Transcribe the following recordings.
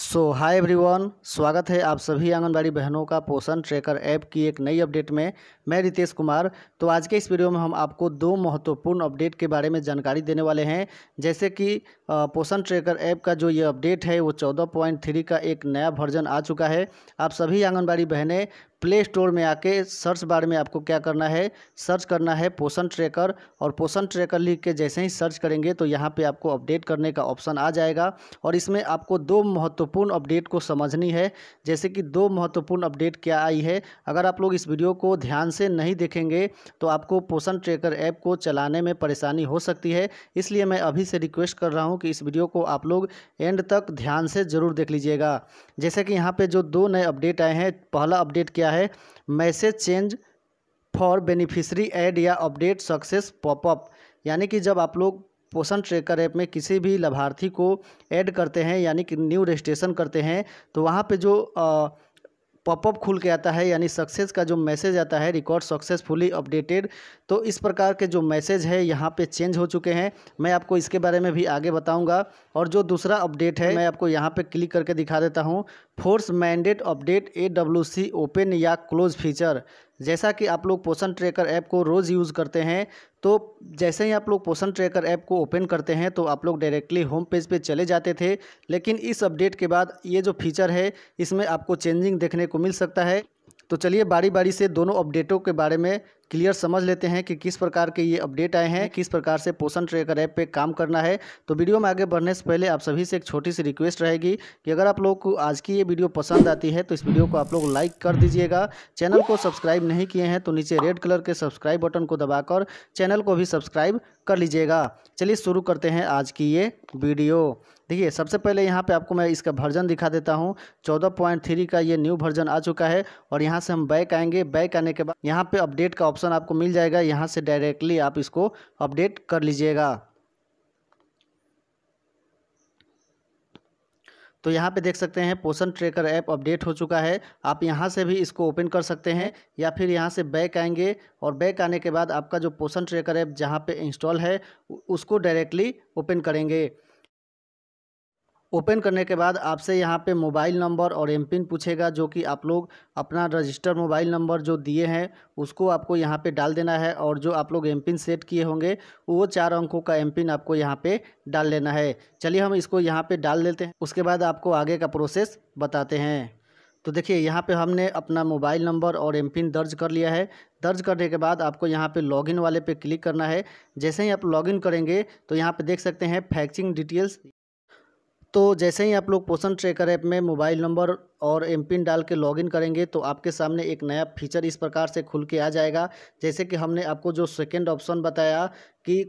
सो hi everyone स्वागत है आप सभी आंगनबाड़ी बहनों का पोषण ट्रैकर ऐप की एक नई अपडेट में मैं रितेश कुमार तो आज के इस वीडियो में हम आपको दो महत्वपूर्ण अपडेट के बारे में जानकारी देने वाले हैं जैसे कि पोषण ट्रैकर ऐप का जो ये अपडेट है वो चौदह पॉइंट थ्री का एक नया वर्जन आ चुका है आप सभी आंगनबाड़ी बहनें प्ले स्टोर में आके सर्च बार में आपको क्या करना है सर्च करना है पोषण ट्रैकर और पोषण ट्रैकर लिख के जैसे ही सर्च करेंगे तो यहाँ पे आपको अपडेट करने का ऑप्शन आ जाएगा और इसमें आपको दो महत्वपूर्ण अपडेट को समझनी है जैसे कि दो महत्वपूर्ण अपडेट क्या आई है अगर आप लोग इस वीडियो को ध्यान से नहीं देखेंगे तो आपको पोषण ट्रेकर ऐप को चलाने में परेशानी हो सकती है इसलिए मैं अभी से रिक्वेस्ट कर रहा हूँ कि इस वीडियो को आप लोग एंड तक ध्यान से ज़रूर देख लीजिएगा जैसे कि यहाँ पर जो दो नए अपडेट आए हैं पहला अपडेट क्या है message change for beneficiary add या अपडेट सक्सेस पॉपअप यानी कि जब आप लोग पोषण ट्रेकर ऐप में किसी भी लाभार्थी को ऐड करते हैं यानी कि न्यू रजिस्ट्रेशन करते हैं तो वहाँ पे जो आ, पॉपअप खुल के आता है यानी सक्सेस का जो मैसेज आता है रिकॉर्ड सक्सेसफुली अपडेटेड तो इस प्रकार के जो मैसेज है यहाँ पे चेंज हो चुके हैं मैं आपको इसके बारे में भी आगे बताऊँगा और जो दूसरा अपडेट है मैं आपको यहाँ पे क्लिक करके दिखा देता हूँ force mandate update a open या क्लोज फीचर जैसा कि आप लोग पोषण ट्रैकर ऐप को रोज़ यूज़ करते हैं तो जैसे ही आप लोग पोषण ट्रैकर ऐप को ओपन करते हैं तो आप लोग डायरेक्टली होम पेज पे चले जाते थे लेकिन इस अपडेट के बाद ये जो फीचर है इसमें आपको चेंजिंग देखने को मिल सकता है तो चलिए बारी बारी से दोनों अपडेटों के बारे में क्लियर समझ लेते हैं कि किस प्रकार के ये अपडेट आए हैं किस प्रकार से पोषण ट्रेकर ऐप पे काम करना है तो वीडियो में आगे बढ़ने से पहले आप सभी से एक छोटी सी रिक्वेस्ट रहेगी कि अगर आप लोग को आज की ये वीडियो पसंद आती है तो इस वीडियो को आप लोग लाइक कर दीजिएगा चैनल को सब्सक्राइब नहीं किए हैं तो नीचे रेड कलर के सब्सक्राइब बटन को दबाकर चैनल को भी सब्सक्राइब कर लीजिएगा चलिए शुरू करते हैं आज की ये वीडियो देखिए सबसे पहले यहाँ पे आपको मैं इसका वर्जन दिखा देता हूँ चौदह पॉइंट थ्री का ये न्यू वर्जन आ चुका है और यहाँ से हम बैक आएंगे बैक आने के बाद यहाँ पे अपडेट का ऑप्शन ऑप्शन आपको मिल जाएगा यहाँ से डायरेक्टली आप इसको अपडेट कर लीजिएगा तो यहाँ पे देख सकते हैं पोषण ट्रेकर ऐप अपडेट हो चुका है आप यहाँ से भी इसको ओपन कर सकते हैं या फिर यहाँ से बैक आएंगे और बैक आने के बाद आपका जो पोषण ट्रेकर ऐप जहाँ पे इंस्टॉल है उसको डायरेक्टली ओपन करेंगे ओपन करने के बाद आपसे यहाँ पे मोबाइल नंबर और एम पिन पूछेगा जो कि आप लोग अपना रजिस्टर मोबाइल नंबर जो दिए हैं उसको आपको यहाँ पे डाल देना है और जो आप लोग एम पिन सेट किए होंगे वो चार अंकों का एम पिन आपको यहाँ पे डाल लेना है चलिए हम इसको यहाँ पे डाल देते हैं उसके बाद आपको आगे का प्रोसेस बताते हैं तो देखिए यहाँ पे हमने अपना मोबाइल नंबर और एम पिन दर्ज कर लिया है दर्ज करने के बाद आपको यहाँ पे लॉगिन वाले पे क्लिक करना है जैसे ही आप लॉगिन करेंगे तो यहाँ पे देख सकते हैं फैक्चिंग डिटेल्स तो जैसे ही आप लोग पोषण ट्रेकर ऐप में मोबाइल नंबर और एम पिन डाल के लॉगिन करेंगे तो आपके सामने एक नया फीचर इस प्रकार से खुल के आ जाएगा जैसे कि हमने आपको जो सेकेंड ऑप्शन बताया कि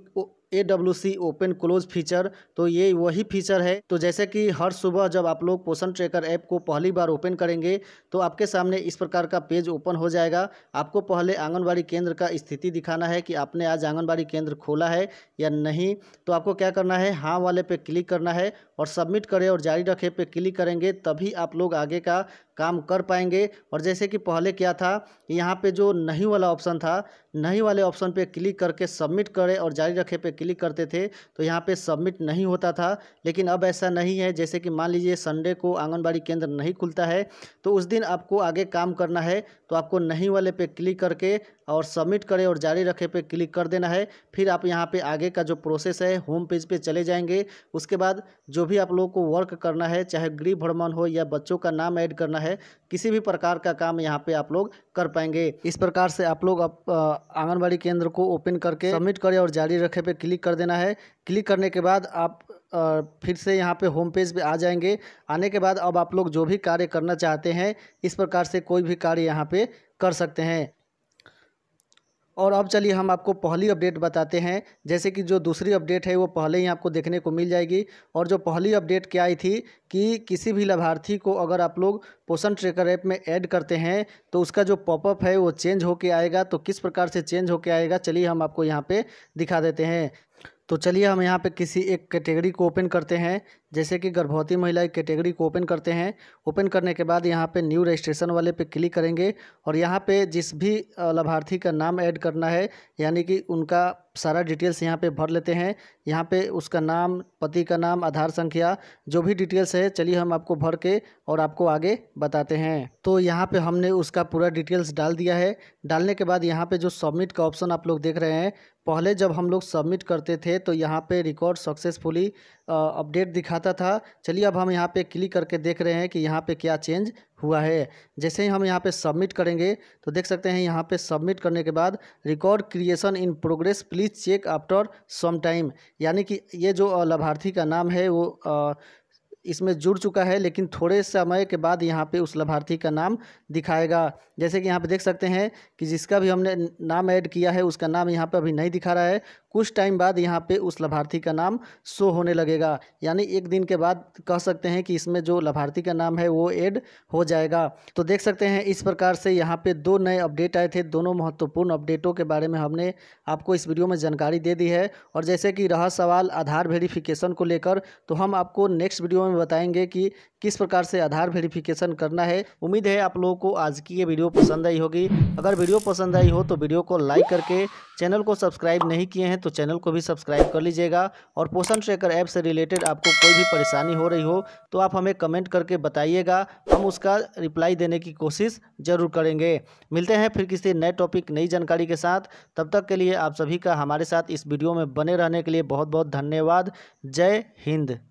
A W C open close feature तो ये वही फीचर है तो जैसे कि हर सुबह जब आप लोग पोषण ट्रैकर ऐप को पहली बार ओपन करेंगे तो आपके सामने इस प्रकार का पेज ओपन हो जाएगा आपको पहले आंगनबाड़ी केंद्र का स्थिति दिखाना है कि आपने आज आंगनबाड़ी केंद्र खोला है या नहीं तो आपको क्या करना है हाँ वाले पे क्लिक करना है और सबमिट करें और जारी रखें पे क्लिक करेंगे तभी आप लोग आगे का काम कर पाएंगे और जैसे कि पहले क्या था कि यहाँ पे जो नहीं वाला ऑप्शन था नहीं वाले ऑप्शन पे क्लिक करके सबमिट करें और जारी रखे पे क्लिक करते थे तो यहाँ पे सबमिट नहीं होता था लेकिन अब ऐसा नहीं है जैसे कि मान लीजिए संडे को आंगनबाड़ी केंद्र नहीं खुलता है तो उस दिन आपको आगे काम करना है तो आपको नहीं वाले पे क्लिक करके और सबमिट करें और जारी रखें पे क्लिक कर देना है फिर आप यहाँ पे आगे का जो प्रोसेस है होम पेज पे चले जाएंगे उसके बाद जो भी आप लोगों को वर्क करना है चाहे गृह भ्रमण हो या बच्चों का नाम ऐड करना है किसी भी प्रकार का काम यहाँ पे आप लोग कर पाएंगे इस प्रकार से आप लोग आप आंगनबाड़ी केंद्र को ओपन करके सबमिट करें और जारी रखे पे क्लिक कर देना है क्लिक करने के बाद आप फिर से यहाँ पे होम पेज पे आ जाएंगे आने के बाद अब आप लोग जो भी कार्य करना चाहते हैं इस प्रकार से कोई भी कार्य यहाँ पे कर सकते हैं और अब चलिए हम आपको पहली अपडेट बताते हैं जैसे कि जो दूसरी अपडेट है वो पहले ही आपको देखने को मिल जाएगी और जो पहली अपडेट क्या आई थी कि किसी भी लाभार्थी को अगर आप लोग पोषण ट्रेकर ऐप में ऐड करते हैं तो उसका जो पॉपअप है वो चेंज होके आएगा तो किस प्रकार से चेंज होके आएगा चलिए हम आपको यहाँ पर दिखा देते हैं तो चलिए हम यहाँ पे किसी एक कैटेगरी को ओपन करते हैं जैसे कि गर्भवती महिला कैटेगरी को ओपन करते हैं ओपन करने के बाद यहाँ पे न्यू रजिस्ट्रेशन वाले पे क्लिक करेंगे और यहाँ पे जिस भी लाभार्थी का नाम ऐड करना है यानी कि उनका सारा डिटेल्स यहाँ पे भर लेते हैं यहाँ पे उसका नाम पति का नाम आधार संख्या जो भी डिटेल्स है चलिए हम आपको भर के और आपको आगे बताते हैं तो यहाँ पे हमने उसका पूरा डिटेल्स डाल दिया है डालने के बाद यहाँ पे जो सबमिट का ऑप्शन आप लोग देख रहे हैं पहले जब हम लोग सबमिट करते थे तो यहाँ पे रिकॉर्ड सक्सेसफुली अपडेट दिखाता था चलिए अब हम यहाँ पे क्लिक करके देख रहे हैं कि यहाँ पे क्या चेंज हुआ है जैसे ही हम यहाँ पे सबमिट करेंगे तो देख सकते हैं यहाँ पे सबमिट करने के बाद record creation in progress please check after some time यानी कि ये जो लाभार्थी का नाम है वो आ, इसमें जुड़ चुका है लेकिन थोड़े समय के बाद यहाँ पे उस लाभार्थी का नाम दिखाएगा जैसे कि यहाँ पे देख सकते हैं कि जिसका भी हमने नाम ऐड किया है उसका नाम यहाँ पे अभी नहीं दिखा रहा है कुछ टाइम बाद यहाँ पे उस लाभार्थी का नाम शो होने लगेगा यानी एक दिन के बाद कह सकते हैं कि इसमें जो लाभार्थी का नाम है वो ऐड हो जाएगा तो देख सकते हैं इस प्रकार से यहाँ पे दो नए अपडेट आए थे दोनों महत्वपूर्ण अपडेटों के बारे में हमने आपको इस वीडियो में जानकारी दे दी है और जैसे कि रहा सवाल आधार वेरिफिकेशन को लेकर तो हम आपको नेक्स्ट वीडियो में बताएंगे कि किस प्रकार से आधार वेरिफिकेशन करना है उम्मीद है आप लोगों को आज की ये वीडियो पसंद आई होगी अगर वीडियो पसंद आई हो तो वीडियो को लाइक करके चैनल को सब्सक्राइब नहीं किए हैं तो चैनल को भी सब्सक्राइब कर लीजिएगा और पोषण ट्रैकर ऐप से रिलेटेड आपको कोई भी परेशानी हो रही हो तो आप हमें कमेंट करके बताइएगा हम उसका रिप्लाई देने की कोशिश ज़रूर करेंगे मिलते हैं फिर किसी नए टॉपिक नई जानकारी के साथ तब तक के लिए आप सभी का हमारे साथ इस वीडियो में बने रहने के लिए बहुत बहुत धन्यवाद जय हिंद